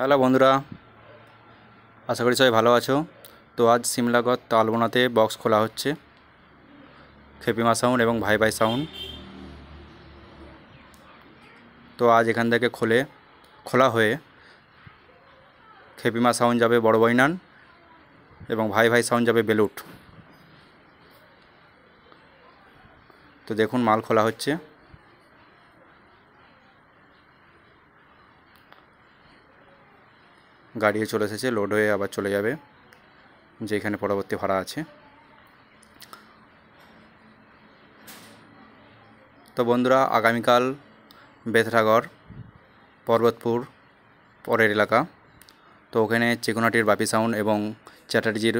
hello বন্ধুরা আশা করি সবাই ভালো আছো তো আজ সিমলাগড় তালবোনাতে বক্স খোলা হচ্ছে খেপিমা সাউন্ড এবং ভাই ভাই সাউন্ড তো আজ এখান থেকে খোলে খোলা হয়ে খেপিমা সাউন্ড যাবে বড় বৈনান এবং ভাই ভাই সাউন্ড যাবে বেলুট তো দেখুন মাল খোলা হচ্ছে গাড়িও চলে এসেছে লোড হয়ে আবার চলে যাবে যেখানে পরবর্তী ভাড়া আছে তো বন্ধুরা আগামীকাল বেথরাগড় পর্বতপুর পরের এলাকা তো ওখানে চেকোনাটির বাপি সাউন্ড এবং চ্যাটার্জির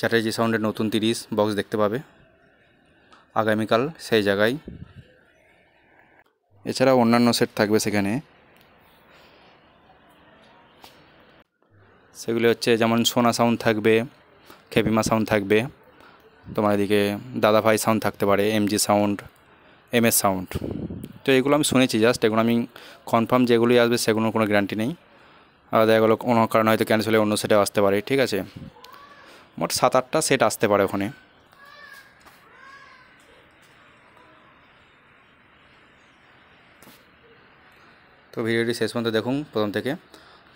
চ্যাটার্জি সাউন্ডের নতুন তিরিশ বক্স দেখতে পাবে আগামীকাল সেই জায়গায় এছাড়া অন্যান্য সেট থাকবে সেখানে সেগুলি হচ্ছে যেমন সোনা সাউন্ড থাকবে খেপিমা সাউন্ড থাকবে তোমার এদিকে দাদাভাই সাউন্ড থাকতে পারে MG sound M S sound তো এগুলো আমি শুনেছি জাস্ট এগুলো আমি কনফার্ম যেগুলি আসবে সেগুলোর কোনো গ্যারান্টি নেই আর দেখা গেলো কোনো কারণে হয়তো ক্যান্সেল হয়ে অন্য সেটে আসতে পারে ঠিক আছে মোট সাত আটটা সেট আসতে পারে ওখানে তো ভিডিওটি শেষ পর্যন্ত দেখুন প্রথম থেকে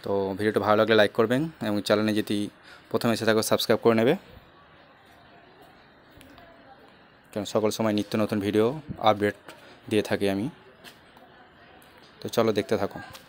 তো ভিডিওটা ভালো লাগলে লাইক করবেন এবং চ্যানেলে যদি প্রথমে এসে থাকো সাবস্ক্রাইব করে নেবে কারণ সকল সময় নিত্য নতুন ভিডিও আপডেট দিয়ে থাকি আমি তো চলো দেখতে থাকো